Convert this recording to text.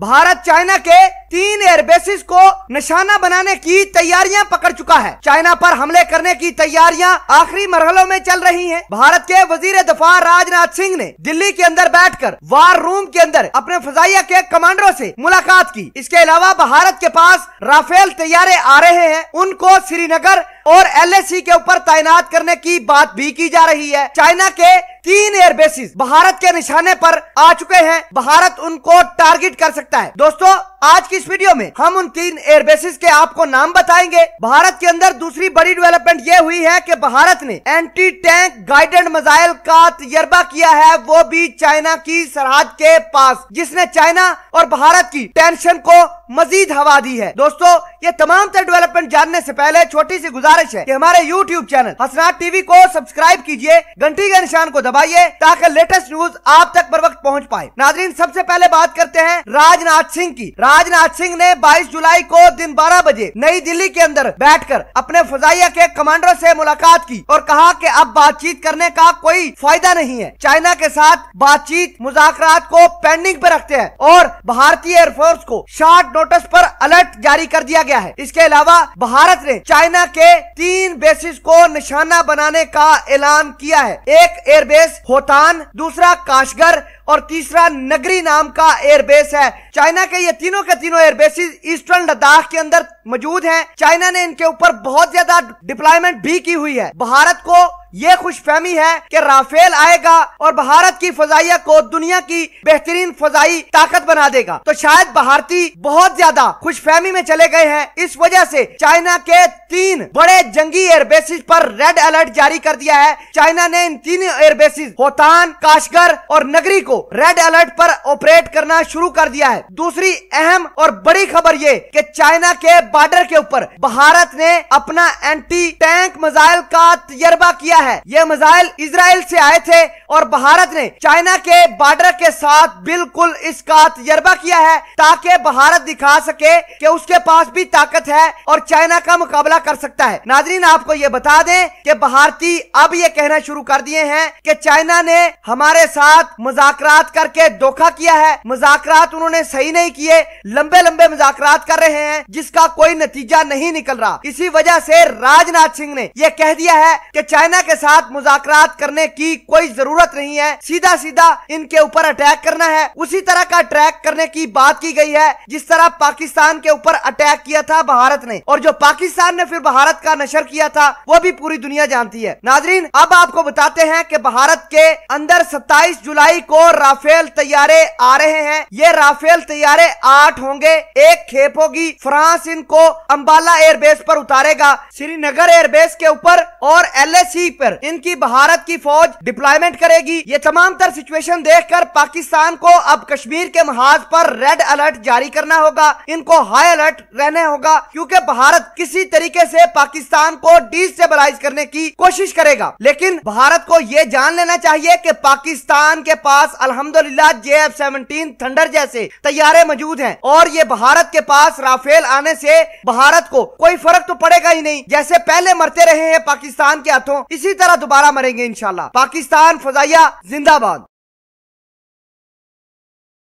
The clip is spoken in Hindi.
भारत चाइना के तीन एयरबेसिस को निशाना बनाने की तैयारियां पकड़ चुका है चाइना पर हमले करने की तैयारियां आखिरी मरहलों में चल रही हैं। भारत के वजीर दफा राजनाथ सिंह ने दिल्ली के अंदर बैठकर वार रूम के अंदर अपने फजाइया के कमांडरों से मुलाकात की इसके अलावा भारत के पास राफेल तैयारे आ रहे हैं उनको श्रीनगर और एल के ऊपर तैनात करने की बात भी की जा रही है चाइना के तीन एयरबेसिस भारत के निशाने पर आ चुके हैं भारत उनको टारगेट कर सकता है दोस्तों आज की इस वीडियो में हम उन तीन एयरबेसिस के आपको नाम बताएंगे भारत के अंदर दूसरी बड़ी डेवलपमेंट ये हुई है कि भारत ने एंटी टैंक गाइडेड मिसाइल का तजर्बा किया है वो भी चाइना की सरहद के पास जिसने चाइना और भारत की टेंशन को मजीद हवा दी है दोस्तों ये तमाम तर डेवलपमेंट जानने से पहले छोटी सी गुजारिश है कि हमारे यूट्यूब चैनल हसनाथ टीवी को सब्सक्राइब कीजिए घंटी के निशान को दबाइए ताकि लेटेस्ट न्यूज आप तक बर वक्त पहुँच पाए नाजरीन सबसे पहले बात करते हैं राजनाथ सिंह की राजनाथ सिंह ने बाईस जुलाई को दिन बारह बजे नई दिल्ली के अंदर बैठ अपने फजाइया के कमांडर ऐसी मुलाकात की और कहा की अब बातचीत करने का कोई फायदा नहीं है चाइना के साथ बातचीत मुजाकर को पेंडिंग पे रखते हैं और भारतीय एयरफोर्स को शार्ट नोटिस पर अलर्ट जारी कर दिया गया है इसके अलावा भारत ने चाइना के तीन बेसिस को निशाना बनाने का ऐलान किया है एक एयरबेस होतान दूसरा काशगर और तीसरा नगरी नाम का एयरबेस है चाइना के ये तीनों के तीनों एयरबेसिस ईस्टर्न लद्दाख के अंदर मौजूद हैं चाइना ने इनके ऊपर बहुत ज्यादा डिप्लॉयमेंट भी की हुई है भारत को ये खुशफहमी है कि राफेल आएगा और भारत की फजाइया को दुनिया की बेहतरीन फजाई ताकत बना देगा तो शायद भारतीय बहुत ज्यादा खुशफहमी में चले गए हैं इस वजह से चाइना के तीन बड़े जंगी एयरबेसिस पर रेड अलर्ट जारी कर दिया है चाइना ने इन तीन एयरबेसिस होतान काशगर और नगरी को को रेड अलर्ट पर ऑपरेट करना शुरू कर दिया है दूसरी अहम और बड़ी खबर ये कि चाइना के बॉर्डर के ऊपर भारत ने अपना एंटी टैंक मिसाइल का तजर्बा किया है ये मिसाइल इसराइल से आए थे और भारत ने चाइना के बॉर्डर के साथ बिल्कुल इसका तजर्बा किया है ताकि भारत दिखा सके कि उसके पास भी ताकत है और चाइना का मुकाबला कर सकता है नाजरीन आपको ये बता दें कि भारतीय अब ये कहना शुरू कर दिए हैं कि चाइना ने हमारे साथ मजाक मुजाकरात करके धोखा किया है मुजाकरात उन्होंने सही नहीं किए लंबे लंबे मुजाकरात कर रहे हैं जिसका कोई नतीजा नहीं निकल रहा इसी वजह से राजनाथ सिंह ने यह कह दिया है कि चाइना के साथ मुजाकरात करने की कोई जरूरत नहीं है सीधा सीधा इनके ऊपर अटैक करना है उसी तरह का अटैक करने की बात की गई है जिस तरह पाकिस्तान के ऊपर अटैक किया था भारत ने और जो पाकिस्तान ने फिर भारत का नशर किया था वो भी पूरी दुनिया जानती है नाजरीन अब आपको बताते हैं कि भारत के अंदर 27 जुलाई को और राफेल तैयारे आ रहे हैं ये राफेल तैयारे आठ होंगे एक खेप होगी फ्रांस इनको अम्बाला एयरबेस पर उतारेगा श्रीनगर एयरबेस के ऊपर और एलएसी पर इनकी भारत की फौज डिप्लॉयमेंट करेगी ये तमाम तर सिचुएशन देखकर पाकिस्तान को अब कश्मीर के महाज पर रेड अलर्ट जारी करना होगा इनको हाई अलर्ट रहने होगा क्योंकि भारत किसी तरीके से पाकिस्तान को डिस्टेबलाइज करने की कोशिश करेगा लेकिन भारत को ये जान लेना चाहिए कि पाकिस्तान के पास अलहमदुल्ला जे एफ सेवनटीन थंडर जैसे तैयारे मौजूद हैं और ये भारत के पास राफेल आने से भारत को कोई फर्क तो पड़ेगा ही नहीं जैसे पहले मरते रहे हैं पाकिस्तान के हाथों इसी तरह दोबारा मरेंगे इनशाला पाकिस्तान फजाइया जिंदाबाद